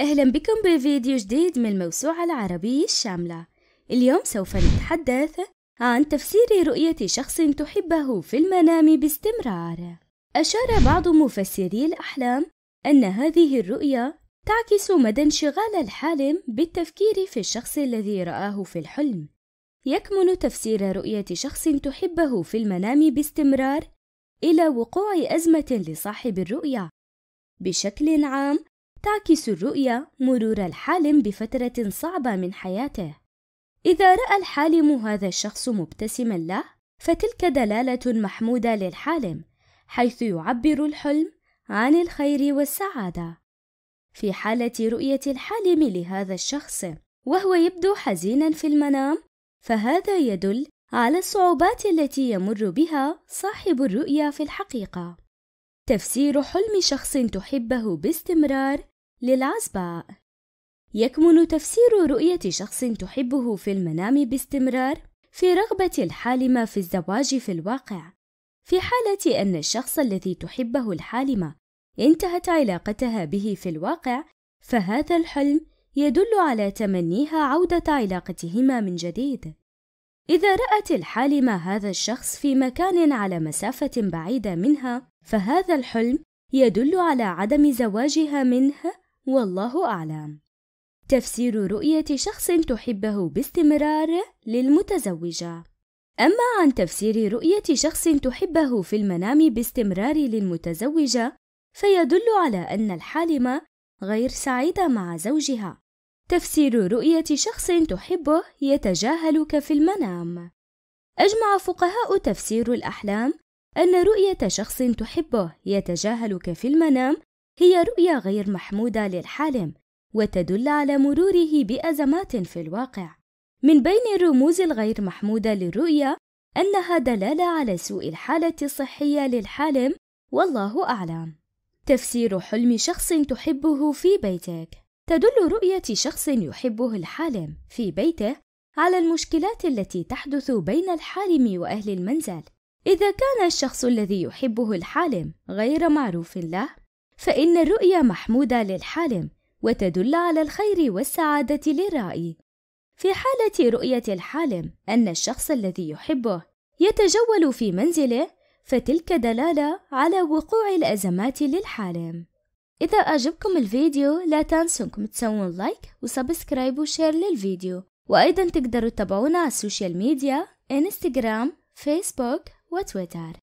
أهلا بكم بفيديو جديد من الموسوعة العربية الشاملة اليوم سوف نتحدث عن تفسير رؤية شخص تحبه في المنام باستمرار أشار بعض مفسري الأحلام أن هذه الرؤية تعكس مدى انشغال الحالم بالتفكير في الشخص الذي رآه في الحلم يكمن تفسير رؤية شخص تحبه في المنام باستمرار إلى وقوع أزمة لصاحب الرؤية بشكل عام تعكس الرؤية مرور الحالم بفترة صعبة من حياته إذا رأى الحالم هذا الشخص مبتسما له فتلك دلالة محمودة للحالم حيث يعبر الحلم عن الخير والسعادة في حالة رؤية الحالم لهذا الشخص وهو يبدو حزينا في المنام فهذا يدل على الصعوبات التي يمر بها صاحب الرؤيا في الحقيقة تفسير حلم شخص تحبه باستمرار للعزباء يكمن تفسير رؤية شخص تحبه في المنام باستمرار في رغبة الحالمة في الزواج في الواقع، في حالة أن الشخص الذي تحبه الحالمة انتهت علاقتها به في الواقع، فهذا الحلم يدل على تمنيها عودة علاقتهما من جديد. إذا رأت الحالمة هذا الشخص في مكان على مسافة بعيدة منها، فهذا الحلم يدل على عدم زواجها منه والله أعلم تفسير رؤية شخص تحبه باستمرار للمتزوجة أما عن تفسير رؤية شخص تحبه في المنام باستمرار للمتزوجة فيدل على أن الحالمة غير سعيدة مع زوجها تفسير رؤية شخص تحبه يتجاهلك في المنام أجمع فقهاء تفسير الأحلام أن رؤية شخص تحبه يتجاهلك في المنام هي رؤية غير محمودة للحالم وتدل على مروره بأزمات في الواقع من بين الرموز الغير محمودة للرؤية أنها دلالة على سوء الحالة الصحية للحالم والله أعلم تفسير حلم شخص تحبه في بيتك تدل رؤية شخص يحبه الحالم في بيته على المشكلات التي تحدث بين الحالم وأهل المنزل إذا كان الشخص الذي يحبه الحالم غير معروف له فإن الرؤية محمودة للحالم وتدل على الخير والسعادة للرائي. في حالة رؤية الحالم أن الشخص الذي يحبه يتجول في منزله فتلك دلالة على وقوع الأزمات للحالم إذا أعجبكم الفيديو لا تنسونكم تسوون لايك وسبسكرايب وشير للفيديو وأيضا تقدروا تتابعونا على السوشيال ميديا إنستغرام فيسبوك وتويتر